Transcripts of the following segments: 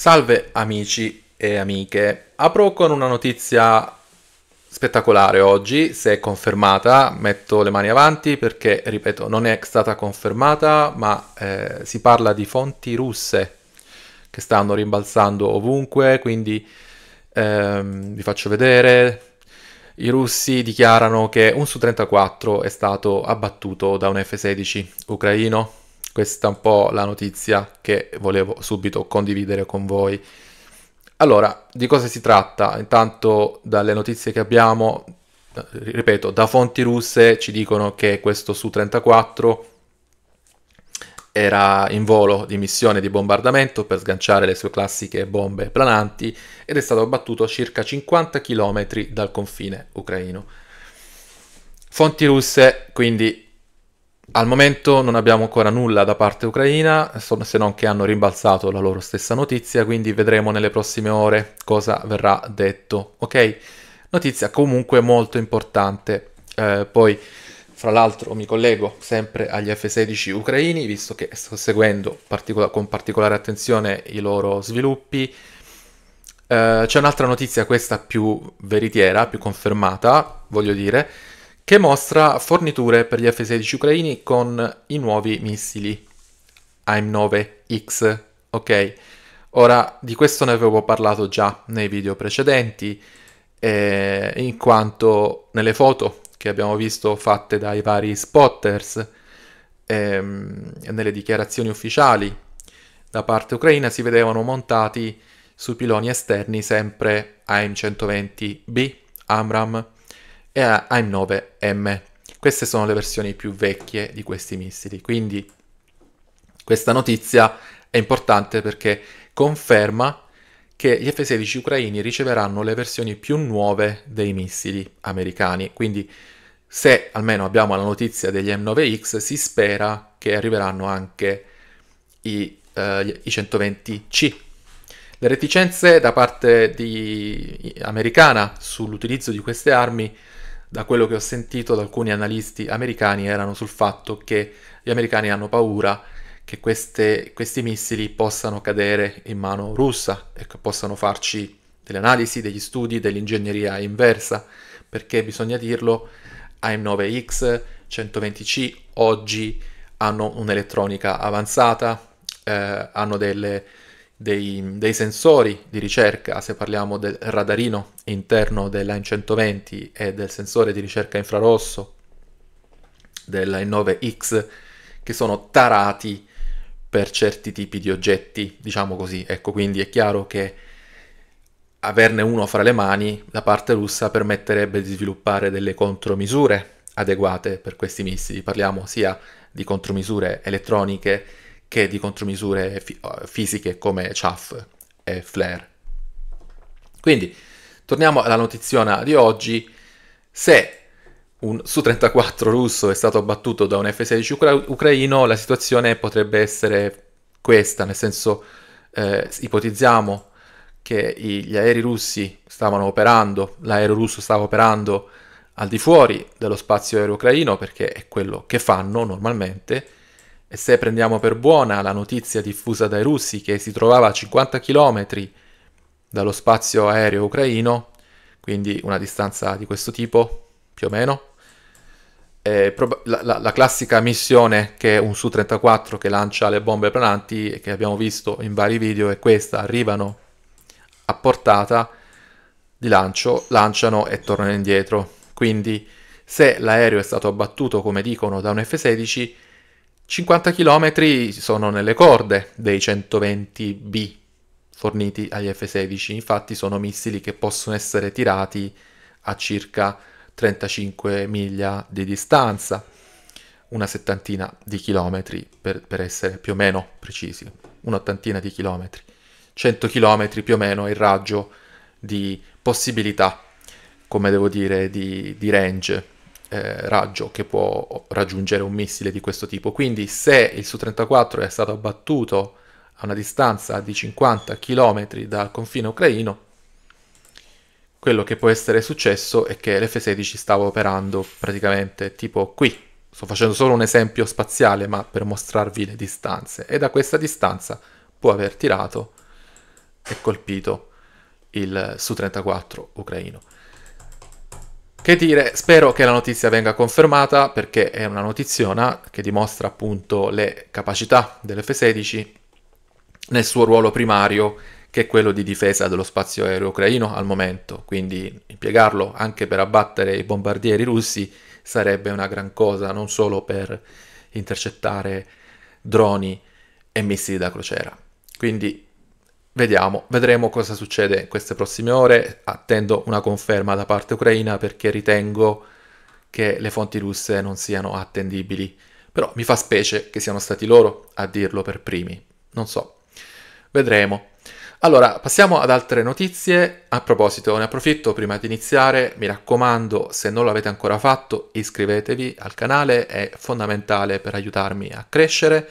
Salve amici e amiche, apro con una notizia spettacolare oggi, se è confermata metto le mani avanti perché, ripeto, non è stata confermata, ma eh, si parla di fonti russe che stanno rimbalzando ovunque, quindi ehm, vi faccio vedere. I russi dichiarano che un su 34 è stato abbattuto da un F-16 ucraino. Questa è un po' la notizia che volevo subito condividere con voi. Allora, di cosa si tratta? Intanto dalle notizie che abbiamo, ripeto, da fonti russe ci dicono che questo Su-34 era in volo di missione di bombardamento per sganciare le sue classiche bombe plananti ed è stato abbattuto a circa 50 km dal confine ucraino. Fonti russe quindi al momento non abbiamo ancora nulla da parte ucraina, se non che hanno rimbalzato la loro stessa notizia, quindi vedremo nelle prossime ore cosa verrà detto. Ok? Notizia comunque molto importante. Eh, poi, fra l'altro, mi collego sempre agli F-16 ucraini, visto che sto seguendo particol- con particolare attenzione i loro sviluppi. Eh, c'è un'altra notizia, questa più veritiera, più confermata, voglio dire che mostra forniture per gli F-16 ucraini con i nuovi missili AIM-9X, ok? Ora, di questo ne avevo parlato già nei video precedenti, eh, in quanto nelle foto che abbiamo visto fatte dai vari spotters eh, nelle dichiarazioni ufficiali da parte ucraina si vedevano montati su piloni esterni sempre AIM-120B, AMRAM e AIM-9M. Queste sono le versioni più vecchie di questi missili, quindi questa notizia è importante perché conferma che gli F-16 ucraini riceveranno le versioni più nuove dei missili americani, quindi se almeno abbiamo la notizia degli M9X si spera che arriveranno anche i, eh, i 120C. Le reticenze da parte di... americana sull'utilizzo di queste armi da quello che ho sentito da alcuni analisti americani, erano sul fatto che gli americani hanno paura che queste, questi missili possano cadere in mano russa e che possano farci delle analisi, degli studi, dell'ingegneria inversa, perché bisogna dirlo, am 9 x 120C oggi hanno un'elettronica avanzata, eh, hanno delle dei, dei, sensori di ricerca, se parliamo del radarino interno dell'AN120 e del sensore di ricerca infrarosso dell'N9X, che sono tarati per certi tipi di oggetti, diciamo così. Ecco, quindi è chiaro che averne uno fra le mani da parte russa permetterebbe di sviluppare delle contromisure adeguate per questi missili. Parliamo sia di contromisure elettroniche che di contromisure fi- eh, fisiche come Chaff e flare. Quindi torniamo alla notizia di oggi. Se un Su-34 russo è stato abbattuto da un F-16 ucra- ucraino, la situazione potrebbe essere questa, nel senso eh, ipotizziamo che i- gli aerei russi stavano operando, l'aereo russo stava operando al di fuori dello spazio aereo ucraino perché è quello che fanno normalmente e se prendiamo per buona la notizia diffusa dai russi che si trovava a 50 km dallo spazio aereo ucraino, quindi una distanza di questo tipo, più o meno, eh, la, la, la, classica missione che è un Su-34 che lancia le bombe plananti e che abbiamo visto in vari video è questa, arrivano a portata di lancio, lanciano e tornano indietro. Quindi se l'aereo è stato abbattuto, come dicono, da un F-16, 50 km sono nelle corde dei 120B forniti agli F-16, infatti sono missili che possono essere tirati a circa 35 miglia di distanza, una settantina di chilometri per, per essere più o meno precisi, un'ottantina di chilometri, 100 chilometri più o meno è il raggio di possibilità, come devo dire, di, di range eh, raggio che può raggiungere un missile di questo tipo. Quindi se il Su-34 è stato abbattuto a una distanza di 50 km dal confine ucraino, quello che può essere successo è che l'F-16 stava operando praticamente tipo qui. Sto facendo solo un esempio spaziale, ma per mostrarvi le distanze. E da questa distanza può aver tirato e colpito il Su-34 ucraino. Che dire, spero che la notizia venga confermata perché è una notiziona che dimostra appunto le capacità dell'F-16 nel suo ruolo primario che è quello di difesa dello spazio aereo ucraino al momento, quindi impiegarlo anche per abbattere i bombardieri russi sarebbe una gran cosa, non solo per intercettare droni e missili da crociera. Quindi Vediamo, vedremo cosa succede in queste prossime ore. Attendo una conferma da parte ucraina perché ritengo che le fonti russe non siano attendibili. Però mi fa specie che siano stati loro a dirlo per primi. Non so. Vedremo. Allora, passiamo ad altre notizie. A proposito, ne approfitto prima di iniziare, mi raccomando, se non l'avete ancora fatto, iscrivetevi al canale, è fondamentale per aiutarmi a crescere,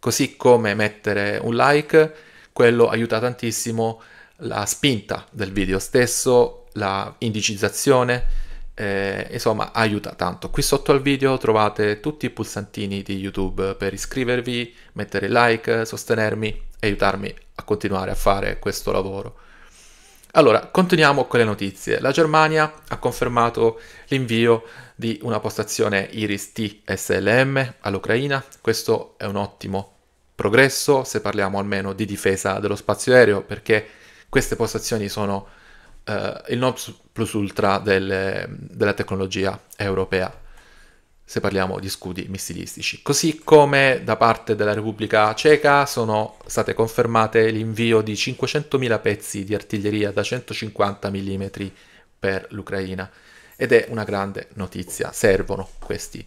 così come mettere un like quello aiuta tantissimo la spinta del video stesso, la indicizzazione, eh, insomma aiuta tanto. Qui sotto al video trovate tutti i pulsantini di YouTube per iscrivervi, mettere like, sostenermi e aiutarmi a continuare a fare questo lavoro. Allora, continuiamo con le notizie. La Germania ha confermato l'invio di una postazione Iris T SLM all'Ucraina. Questo è un ottimo progresso se parliamo almeno di difesa dello spazio aereo, perché queste postazioni sono eh, il non plus ultra delle, della tecnologia europea, se parliamo di scudi missilistici. Così come da parte della Repubblica Ceca sono state confermate l'invio di 500.000 pezzi di artiglieria da 150 mm per l'Ucraina. Ed è una grande notizia, servono questi,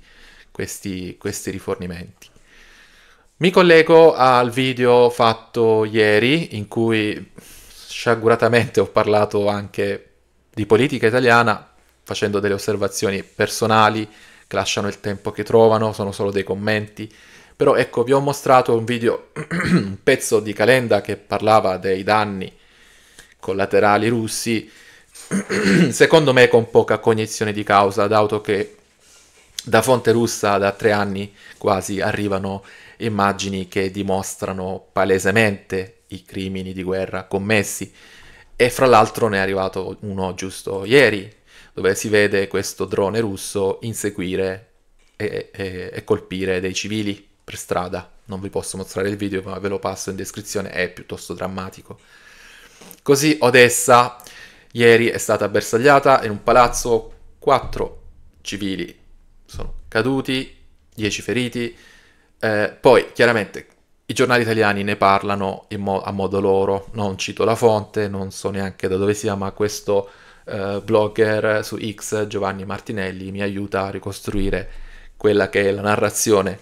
questi, questi rifornimenti. Mi collego al video fatto ieri in cui sciaguratamente ho parlato anche di politica italiana facendo delle osservazioni personali che lasciano il tempo che trovano, sono solo dei commenti. Però ecco, vi ho mostrato un video, un pezzo di Calenda che parlava dei danni collaterali russi, secondo me con poca cognizione di causa, dato che da fonte russa da tre anni quasi arrivano immagini che dimostrano palesemente i crimini di guerra commessi. E fra l'altro ne è arrivato uno giusto ieri, dove si vede questo drone russo inseguire e, e, e colpire dei civili per strada. Non vi posso mostrare il video, ma ve lo passo in descrizione, è piuttosto drammatico. Così Odessa ieri è stata bersagliata in un palazzo, 4 civili sono caduti, 10 feriti, eh, poi chiaramente i giornali italiani ne parlano mo- a modo loro, non cito la fonte, non so neanche da dove sia, ma questo eh, blogger su X, Giovanni Martinelli, mi aiuta a ricostruire quella che è la narrazione.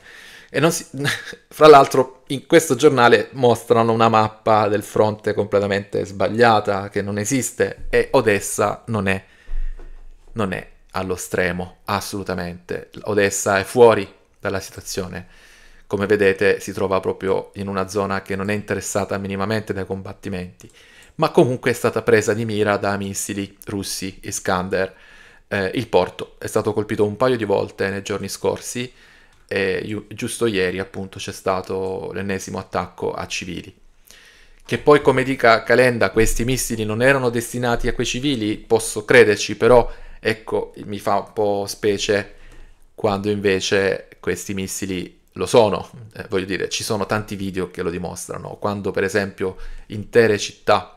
Si... fra l'altro in questo giornale mostrano una mappa del fronte completamente sbagliata, che non esiste, e Odessa non è, non è allo stremo, assolutamente. Odessa è fuori dalla situazione come vedete si trova proprio in una zona che non è interessata minimamente dai combattimenti, ma comunque è stata presa di mira da missili russi Iskander. Eh, il porto è stato colpito un paio di volte nei giorni scorsi e io, giusto ieri appunto c'è stato l'ennesimo attacco a civili. Che poi come dica Calenda questi missili non erano destinati a quei civili, posso crederci, però ecco mi fa un po' specie quando invece questi missili lo sono, eh, voglio dire, ci sono tanti video che lo dimostrano, quando per esempio intere città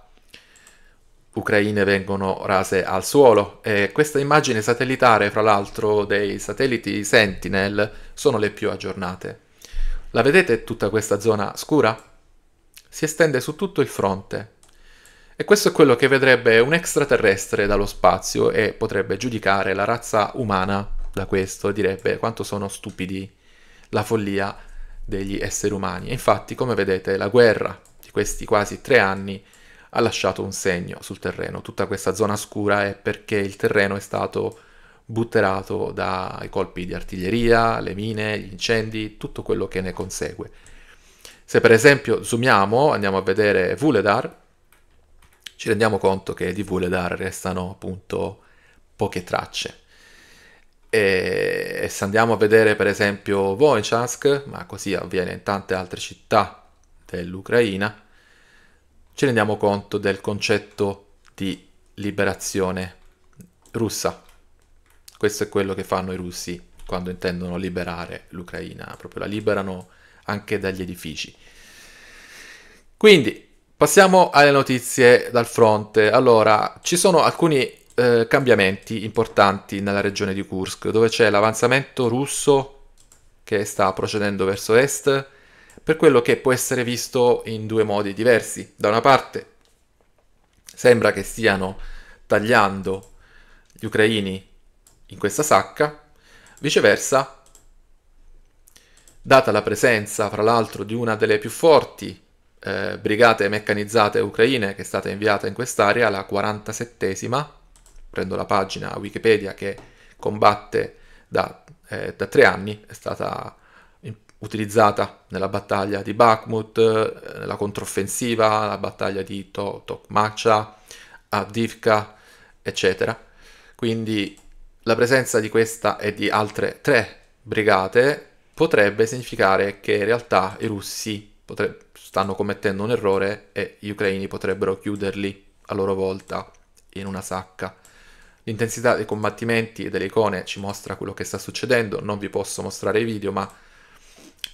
ucraine vengono rase al suolo e questa immagine satellitare, fra l'altro, dei satelliti Sentinel sono le più aggiornate. La vedete tutta questa zona scura? Si estende su tutto il fronte, e questo è quello che vedrebbe un extraterrestre dallo spazio e potrebbe giudicare la razza umana da questo, direbbe quanto sono stupidi la follia degli esseri umani. E infatti, come vedete, la guerra di questi quasi tre anni ha lasciato un segno sul terreno. Tutta questa zona scura è perché il terreno è stato butterato dai colpi di artiglieria, le mine, gli incendi, tutto quello che ne consegue. Se per esempio zoomiamo, andiamo a vedere Vuledar, ci rendiamo conto che di Vuledar restano appunto poche tracce. E, e se andiamo a vedere per esempio Voichansk, ma così avviene in tante altre città dell'Ucraina, ci rendiamo conto del concetto di liberazione russa. Questo è quello che fanno i russi quando intendono liberare l'Ucraina, proprio la liberano anche dagli edifici. Quindi passiamo alle notizie dal fronte. Allora, ci sono alcuni eh, cambiamenti importanti nella regione di Kursk, dove c'è l'avanzamento russo che sta procedendo verso est, per quello che può essere visto in due modi diversi. Da una parte sembra che stiano tagliando gli ucraini in questa sacca, viceversa, data la presenza, fra l'altro, di una delle più forti eh, brigate meccanizzate ucraine che è stata inviata in quest'area, la 47esima, prendo la pagina Wikipedia che combatte da, eh, da tre anni, è stata utilizzata nella battaglia di Bakhmut, eh, nella controffensiva, la battaglia di to- Tokmacha, Avdivka, eccetera. Quindi la presenza di questa e di altre tre brigate potrebbe significare che in realtà i russi potre- stanno commettendo un errore e gli ucraini potrebbero chiuderli a loro volta in una sacca. L'intensità dei combattimenti e delle icone ci mostra quello che sta succedendo, non vi posso mostrare i video, ma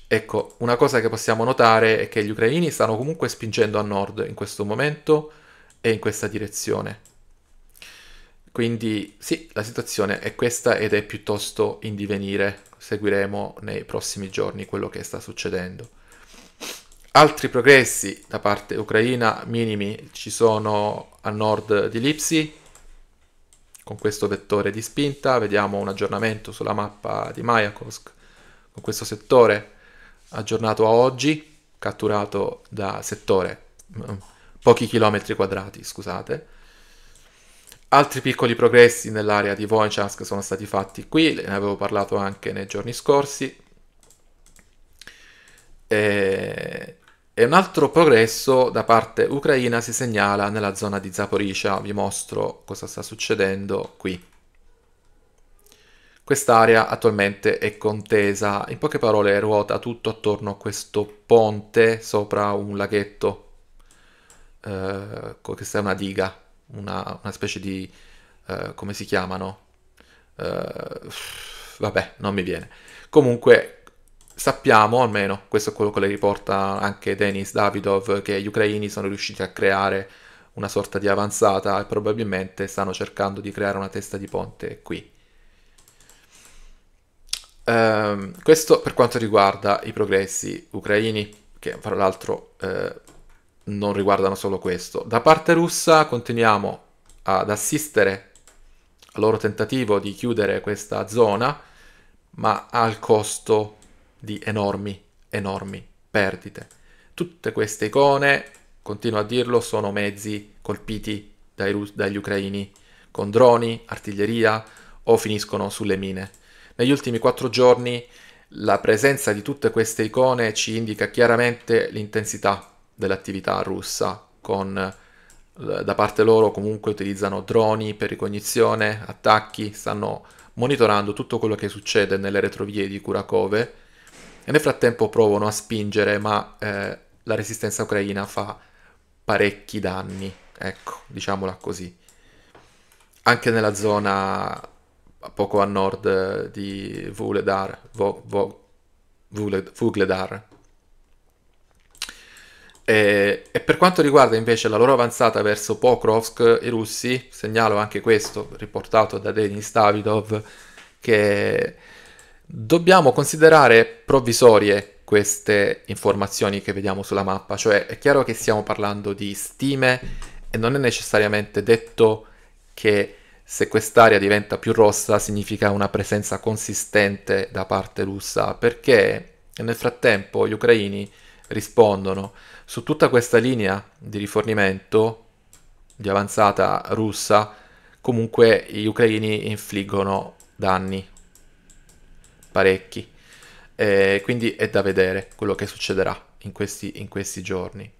ecco, una cosa che possiamo notare è che gli ucraini stanno comunque spingendo a nord in questo momento e in questa direzione. Quindi sì, la situazione è questa ed è piuttosto in divenire, seguiremo nei prossimi giorni quello che sta succedendo. Altri progressi da parte ucraina minimi ci sono a nord di Lipsi, con questo vettore di spinta, vediamo un aggiornamento sulla mappa di Mayakovsk con questo settore aggiornato a oggi, catturato da settore, mm, pochi chilometri quadrati, scusate. Altri piccoli progressi nell'area di Voinchansk sono stati fatti qui, ne avevo parlato anche nei giorni scorsi. E e un altro progresso da parte ucraina si segnala nella zona di Zaporizia, vi mostro cosa sta succedendo qui. Quest'area attualmente è contesa, in poche parole ruota tutto attorno a questo ponte sopra un laghetto, eh, questa è una diga, una, una specie di, eh, come si chiamano? Eh, vabbè, non mi viene. Comunque sappiamo almeno, questo è quello che le riporta anche Denis Davidov, che gli ucraini sono riusciti a creare una sorta di avanzata e probabilmente stanno cercando di creare una testa di ponte qui. Um, questo per quanto riguarda i progressi ucraini, che fra l'altro eh, non riguardano solo questo. Da parte russa continuiamo ad assistere al loro tentativo di chiudere questa zona, ma al costo di enormi, enormi perdite. Tutte queste icone, continuo a dirlo, sono mezzi colpiti dai, dagli ucraini con droni, artiglieria o finiscono sulle mine. Negli ultimi quattro giorni la presenza di tutte queste icone ci indica chiaramente l'intensità dell'attività russa, con da parte loro comunque utilizzano droni per ricognizione, attacchi, stanno monitorando tutto quello che succede nelle retrovie di Kurakove e nel frattempo provano a spingere, ma eh, la resistenza ucraina fa parecchi danni, ecco, diciamola così. Anche nella zona poco a nord eh, di Vuledar, Vo, Vo, Vuled, Vugledar. E, e, per quanto riguarda invece la loro avanzata verso Pokrovsk, i russi, segnalo anche questo, riportato da Denis Davidov, che Dobbiamo considerare provvisorie queste informazioni che vediamo sulla mappa, cioè è chiaro che stiamo parlando di stime e non è necessariamente detto che se quest'area diventa più rossa significa una presenza consistente da parte russa, perché nel frattempo gli ucraini rispondono su tutta questa linea di rifornimento di avanzata russa, comunque gli ucraini infliggono danni parecchi. Eh, quindi è da vedere quello che succederà in questi, in questi giorni.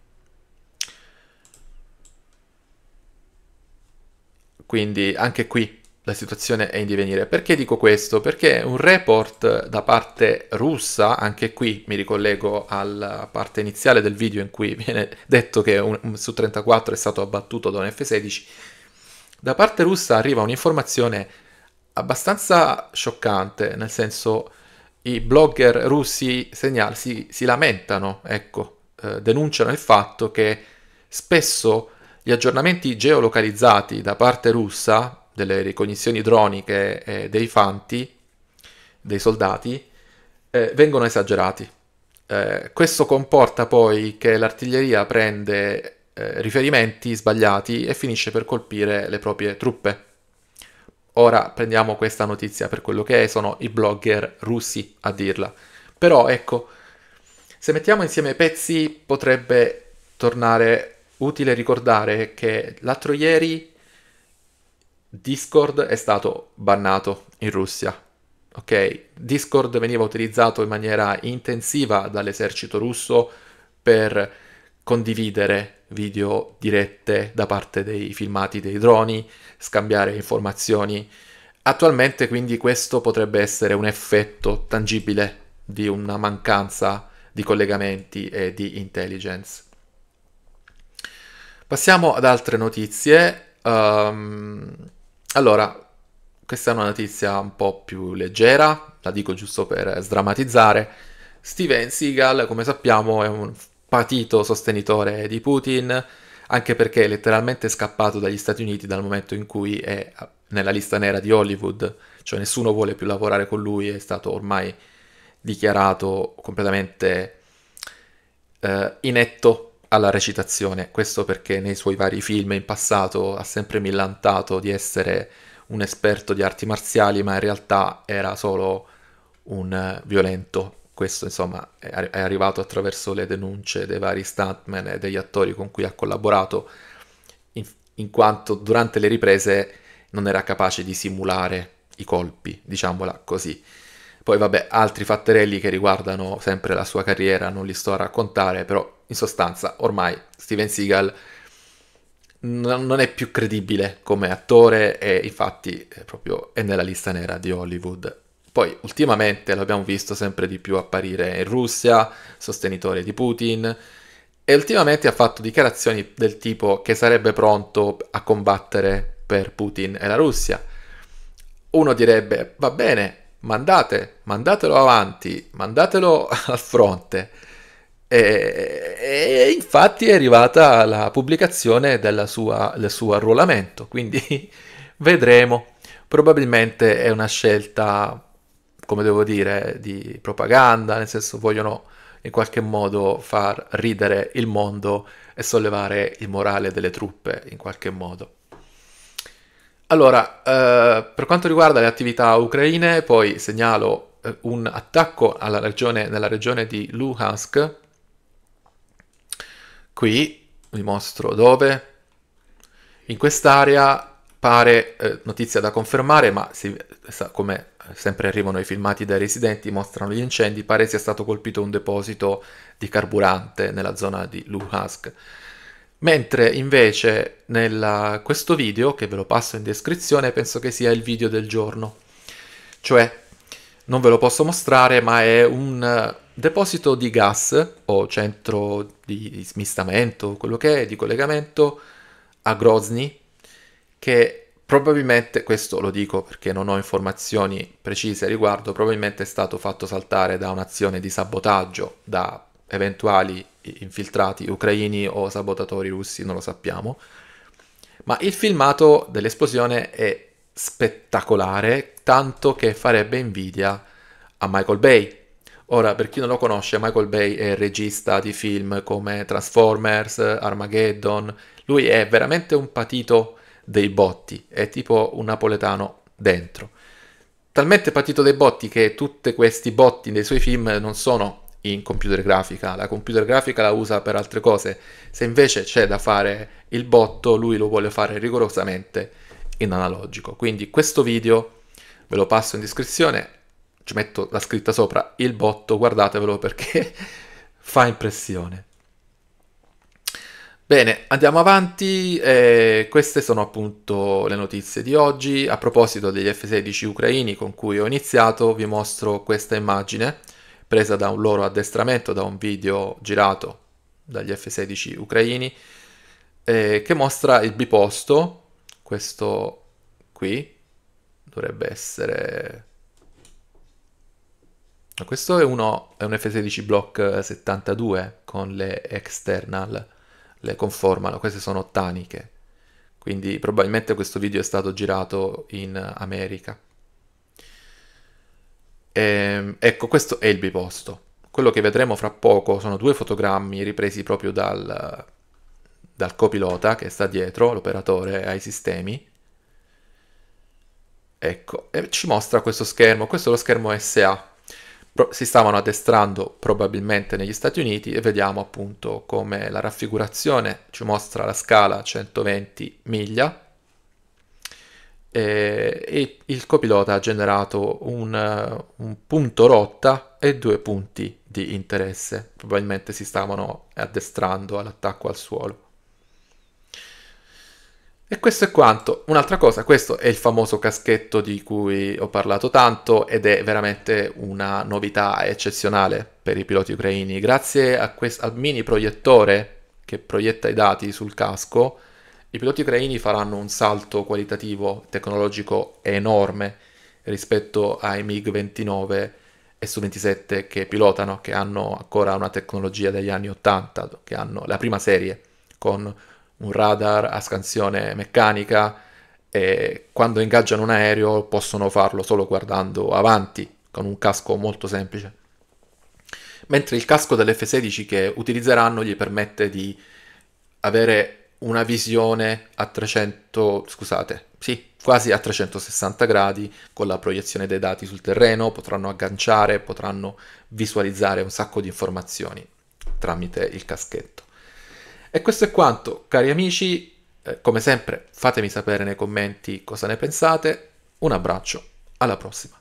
Quindi anche qui la situazione è in divenire. Perché dico questo? Perché un report da parte russa, anche qui mi ricollego alla parte iniziale del video in cui viene detto che un, un su 34 è stato abbattuto da un F-16, da parte russa arriva un'informazione abbastanza scioccante, nel senso i blogger russi segnal- si, si, lamentano, ecco, eh, denunciano il fatto che spesso gli aggiornamenti geolocalizzati da parte russa, delle ricognizioni droniche eh, dei fanti, dei soldati, eh, vengono esagerati. Eh, questo comporta poi che l'artiglieria prende eh, riferimenti sbagliati e finisce per colpire le proprie truppe. Ora prendiamo questa notizia per quello che è, sono i blogger russi a dirla. Però ecco, se mettiamo insieme i pezzi potrebbe tornare utile ricordare che l'altro ieri Discord è stato bannato in Russia. Ok, Discord veniva utilizzato in maniera intensiva dall'esercito russo per condividere video dirette da parte dei filmati dei droni, scambiare informazioni. Attualmente quindi questo potrebbe essere un effetto tangibile di una mancanza di collegamenti e di intelligence. Passiamo ad altre notizie. Um, allora, questa è una notizia un po' più leggera, la dico giusto per sdrammatizzare. Steven Seagal, come sappiamo, è un patito sostenitore di Putin, anche perché è letteralmente scappato dagli Stati Uniti dal momento in cui è nella lista nera di Hollywood, cioè nessuno vuole più lavorare con lui, è stato ormai dichiarato completamente eh, inetto alla recitazione, questo perché nei suoi vari film in passato ha sempre millantato di essere un esperto di arti marziali, ma in realtà era solo un violento questo insomma è arrivato attraverso le denunce dei vari stuntmen e degli attori con cui ha collaborato, in, in quanto durante le riprese non era capace di simulare i colpi, diciamola così. Poi vabbè, altri fatterelli che riguardano sempre la sua carriera non li sto a raccontare, però in sostanza ormai Steven Seagal non è più credibile come attore e infatti è proprio è nella lista nera di Hollywood poi ultimamente l'abbiamo visto sempre di più apparire in Russia, sostenitore di Putin, e ultimamente ha fatto dichiarazioni del tipo che sarebbe pronto a combattere per Putin e la Russia. Uno direbbe, va bene, mandate, mandatelo avanti, mandatelo al fronte. E, e, infatti è arrivata la pubblicazione sua, del suo arruolamento, quindi vedremo. Probabilmente è una scelta come devo dire, di propaganda, nel senso vogliono in qualche modo far ridere il mondo e sollevare il morale delle truppe in qualche modo. Allora, eh, per quanto riguarda le attività ucraine, poi segnalo eh, un attacco regione, nella regione di Luhansk. Qui vi mostro dove. In quest'area pare eh, notizia da confermare, ma si, come sempre arrivano i filmati dai residenti, mostrano gli incendi, pare sia stato colpito un deposito di carburante nella zona di Luhansk. Mentre invece nella, questo video, che ve lo passo in descrizione, penso che sia il video del giorno. Cioè, non ve lo posso mostrare, ma è un eh, deposito di gas o centro di smistamento, quello che è, di collegamento a Grozny, che Probabilmente, questo lo dico perché non ho informazioni precise a riguardo, probabilmente è stato fatto saltare da un'azione di sabotaggio da eventuali infiltrati ucraini o sabotatori russi, non lo sappiamo. Ma il filmato dell'esplosione è spettacolare, tanto che farebbe invidia a Michael Bay. Ora, per chi non lo conosce, Michael Bay è il regista di film come Transformers, Armageddon. Lui è veramente un patito dei botti, è tipo un napoletano dentro. Talmente partito dai botti che tutti questi botti nei suoi film non sono in computer grafica, la computer grafica la usa per altre cose, se invece c'è da fare il botto lui lo vuole fare rigorosamente in analogico. Quindi questo video ve lo passo in descrizione, ci metto la scritta sopra il botto, guardatevelo perché fa impressione. Bene, andiamo avanti, eh, queste sono appunto le notizie di oggi. A proposito degli F-16 ucraini con cui ho iniziato, vi mostro questa immagine presa da un loro addestramento, da un video girato dagli F-16 ucraini, eh, che mostra il biposto, questo qui, dovrebbe essere... Questo è, uno, è un F-16 Block 72 con le external le conformano, queste sono ottaniche, quindi probabilmente questo video è stato girato in America. E, ehm, ecco, questo è il biposto. Quello che vedremo fra poco sono due fotogrammi ripresi proprio dal, dal copilota che sta dietro, l'operatore ai sistemi. Ecco, e ci mostra questo schermo, questo è lo schermo SA, si stavano addestrando probabilmente negli Stati Uniti e vediamo appunto come la raffigurazione ci mostra la scala 120 miglia e, e il copilota ha generato un, un, punto rotta e due punti di interesse, probabilmente si stavano addestrando all'attacco al suolo. E questo è quanto. Un'altra cosa, questo è il famoso caschetto di cui ho parlato tanto ed è veramente una novità eccezionale per i piloti ucraini. Grazie quest- al mini proiettore che proietta i dati sul casco, i piloti ucraini faranno un salto qualitativo tecnologico enorme rispetto ai MiG 29 e su 27 che pilotano, che hanno ancora una tecnologia degli anni 80, che hanno la prima serie con un radar a scansione meccanica e quando ingaggiano un aereo possono farlo solo guardando avanti con un casco molto semplice. Mentre il casco dell'F-16 che utilizzeranno gli permette di avere una visione a 300, scusate, sì, quasi a 360 gradi con la proiezione dei dati sul terreno, potranno agganciare, potranno visualizzare un sacco di informazioni tramite il caschetto. E questo è quanto, cari amici. Eh, come sempre, fatemi sapere nei commenti cosa ne pensate. Un abbraccio, alla prossima.